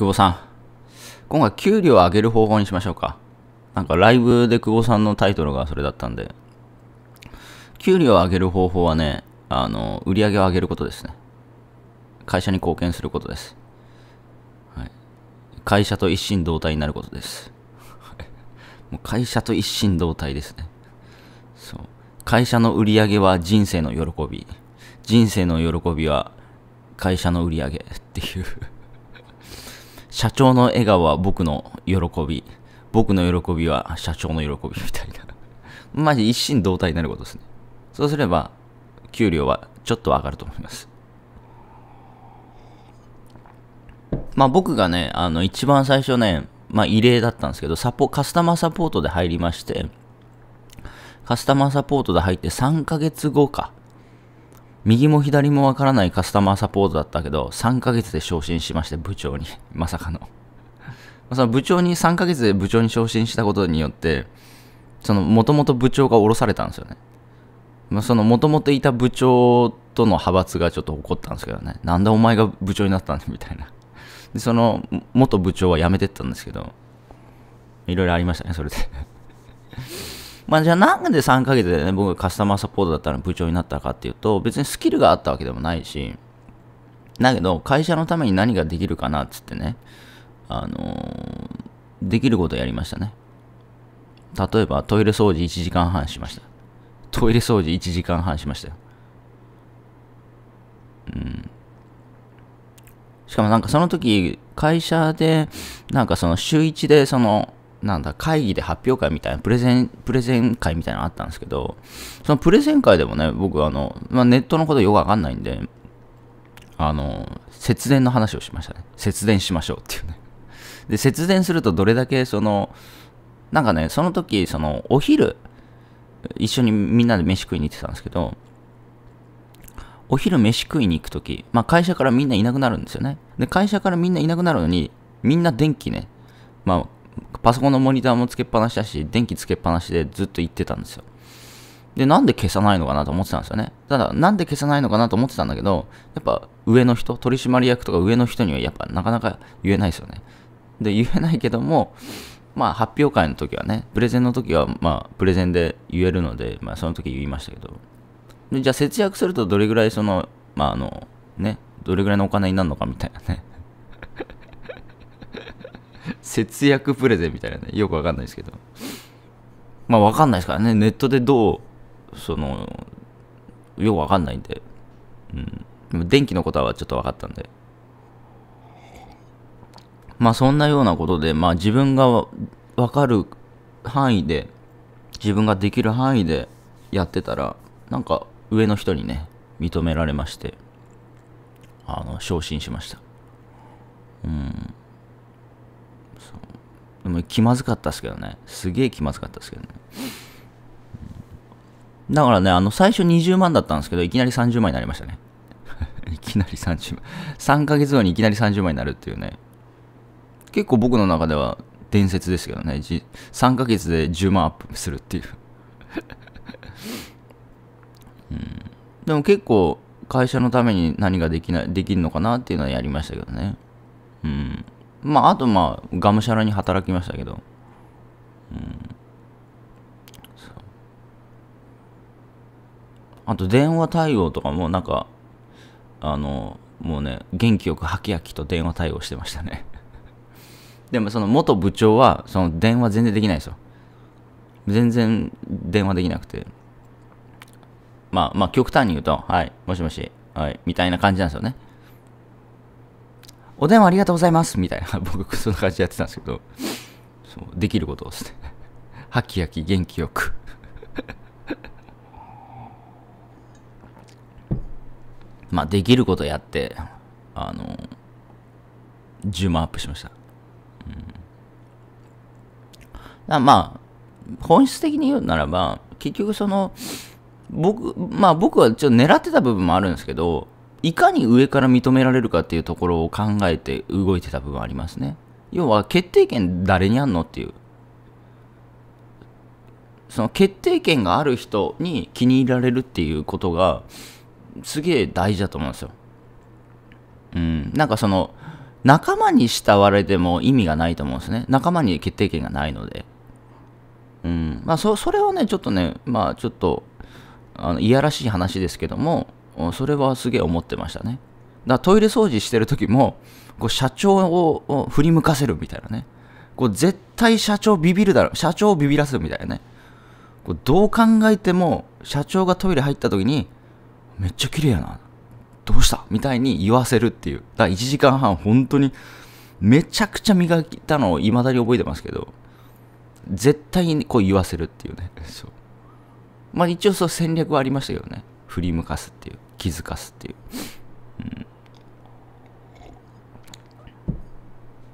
久保さん。今回給料を上げる方法にしましょうか。なんかライブで久保さんのタイトルがそれだったんで。給料を上げる方法はね、あの、売り上げを上げることですね。会社に貢献することです。はい、会社と一心同体になることです。もう会社と一心同体ですね。そう。会社の売り上げは人生の喜び。人生の喜びは会社の売り上げっていう社長の笑顔は僕の喜び。僕の喜びは社長の喜びみたいな。ま じ一心同体になることですね。そうすれば、給料はちょっと上がると思います。まあ僕がね、あの一番最初ね、まあ異例だったんですけど、サポ、カスタマーサポートで入りまして、カスタマーサポートで入って3ヶ月後か右も左もわからないカスタマーサポートだったけど、3ヶ月で昇進しまして、部長に。まさかの。その部長に、3ヶ月で部長に昇進したことによって、その、もともと部長が降ろされたんですよね。まあ、その、もともといた部長との派閥がちょっと怒ったんですけどね。なんでお前が部長になったんだみたいな。で、その、元部長は辞めてったんですけど、いろいろありましたね、それでまあ、じゃあなんで3ヶ月でね、僕がカスタマーサポートだったら部長になったかっていうと、別にスキルがあったわけでもないし、だけど、会社のために何ができるかなっつってね、あのー、できることやりましたね。例えば、トイレ掃除1時間半しました。トイレ掃除1時間半しましたよ。うん。しかもなんかその時、会社で、なんかその週1でその、なんだ、会議で発表会みたいな、プレゼン、プレゼン会みたいなのあったんですけど、そのプレゼン会でもね、僕、あの、まあ、ネットのことよくわかんないんで、あの、節電の話をしましたね。節電しましょうっていうね。で、節電するとどれだけ、その、なんかね、その時、その、お昼、一緒にみんなで飯食いに行ってたんですけど、お昼飯食いに行く時、まあ、会社からみんないなくなるんですよね。で、会社からみんないなくなるのに、みんな電気ね、まあ、パソコンのモニターもつけっぱなしだし、電気つけっぱなしでずっと行ってたんですよ。で、なんで消さないのかなと思ってたんですよね。ただ、なんで消さないのかなと思ってたんだけど、やっぱ上の人、取締役とか上の人にはやっぱなかなか言えないですよね。で、言えないけども、まあ発表会の時はね、プレゼンの時はまあプレゼンで言えるので、まあその時言いましたけど。でじゃあ節約するとどれぐらいその、まああの、ね、どれぐらいのお金になるのかみたいなね。節約プレゼンみたいなね、よくわかんないですけど。まあわかんないですからね、ネットでどう、その、よくわかんないんで。うん。でも電気のことはちょっと分かったんで。まあそんなようなことで、まあ自分がわかる範囲で、自分ができる範囲でやってたら、なんか上の人にね、認められまして、あの、昇進しました。うん。でも気まずかったっすけどね。すげえ気まずかったっすけどね。だからね、あの、最初20万だったんですけど、いきなり30万になりましたね。いきなり30万。3ヶ月後にいきなり30万になるっていうね。結構僕の中では伝説ですけどね。3ヶ月で10万アップするっていう。うん、でも結構、会社のために何ができない、できるのかなっていうのはやりましたけどね。うん。まあ、あとまあ、がむしゃらに働きましたけど。うん。あと、電話対応とかも、なんか、あの、もうね、元気よくはきはきと電話対応してましたね でも、その元部長は、その電話全然できないですよ。全然電話できなくて。まあ、まあ、極端に言うと、はい、もしもし、はい、みたいな感じなんですよね。お電話ありがとうございますみたいな、僕、そんな感じでやってたんですけど、そうできることをすね。はきはき元気よく まあ、できることやって、あの、10万アップしました。うん、まあ、本質的に言うならば、結局その、僕、まあ僕はちょっと狙ってた部分もあるんですけど、いかに上から認められるかっていうところを考えて動いてた部分ありますね。要は決定権誰にあんのっていう。その決定権がある人に気に入られるっていうことがすげえ大事だと思うんですよ。うん。なんかその仲間に慕われても意味がないと思うんですね。仲間に決定権がないので。うん。まあそ、それはね、ちょっとね、まあちょっと、あの、いやらしい話ですけども、それはすげえ思ってましたね。だトイレ掃除してる時も、こう社長を振り向かせるみたいなね。こう絶対社長ビビるだろ。社長をビビらせるみたいなね。こうどう考えても、社長がトイレ入った時に、めっちゃ綺麗やな。どうしたみたいに言わせるっていう。だから1時間半本当にめちゃくちゃ磨いたのを未だに覚えてますけど、絶対にこう言わせるっていうね。そう。まあ一応そう戦略はありましたけどね。振り向かすっていう。気づかすっていう。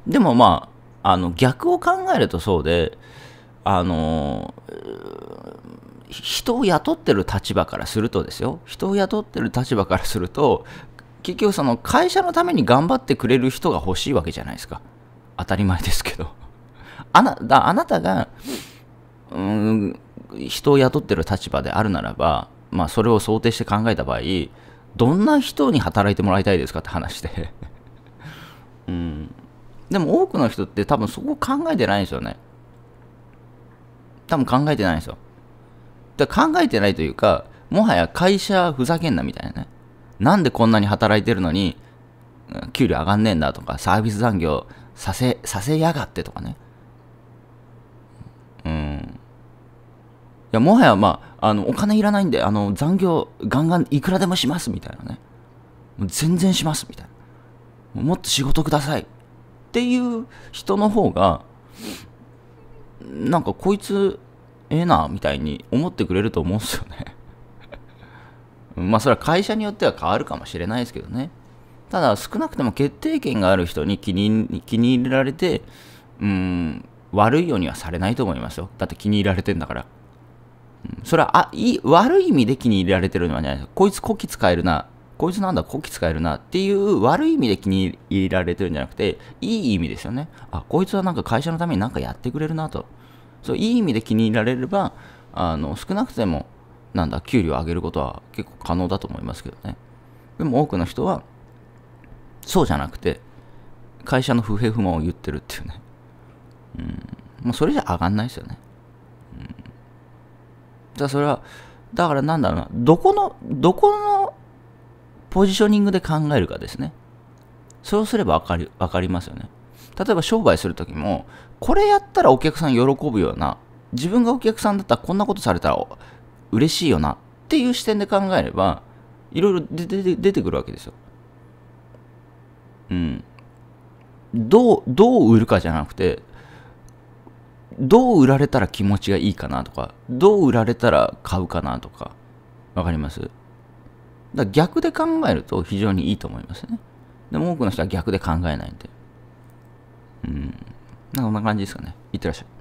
うん、でもまあ、あの逆を考えるとそうで、あの人を雇ってる立場からするとですよ、人を雇ってる立場からすると、結局その会社のために頑張ってくれる人が欲しいわけじゃないですか。当たり前ですけど。あなだあなたが、うん、人を雇ってる立場であるならば、まあ、それを想定して考えた場合、どんな人に働いてもらいたいですかって話で うん。でも多くの人って多分そこ考えてないんですよね。多分考えてないんですよ。だ考えてないというか、もはや会社ふざけんなみたいなね。なんでこんなに働いてるのに、給料上がんねえんだとか、サービス残業させ、させやがってとかね。やもはや、まあ、あのお金いらないんであの残業ガンガンいくらでもしますみたいなねもう全然しますみたいなもっと仕事くださいっていう人の方がなんかこいつええなみたいに思ってくれると思うんですよね まあそれは会社によっては変わるかもしれないですけどねただ少なくとも決定権がある人に気に気に入られてうん悪いようにはされないと思いますよだって気に入られてんだからそれは、あ、いい、悪い意味で気に入られてるのはね、こいつこき使えるな、こいつなんだ、こき使えるなっていう悪い意味で気に入られてるんじゃなくて、いい意味ですよね。あ、こいつはなんか会社のためになんかやってくれるなと。そう、いい意味で気に入られれば、あの、少なくても、なんだ、給料上げることは結構可能だと思いますけどね。でも多くの人は、そうじゃなくて、会社の不平不満を言ってるっていうね。うん。もうそれじゃ上がんないですよね。だそれは、だからなんだろうな、どこの、どこのポジショニングで考えるかですね。そうすれば分かり分かりますよね。例えば商売するときも、これやったらお客さん喜ぶような、自分がお客さんだったらこんなことされたら嬉しいよなっていう視点で考えれば、いろいろ出てくるわけですよ。うん。どう、どう売るかじゃなくて、どう売られたら気持ちがいいかなとか、どう売られたら買うかなとか、わかりますだ逆で考えると非常にいいと思いますね。でも多くの人は逆で考えないんで。うん。なこんな感じですかね。いってらっしゃい。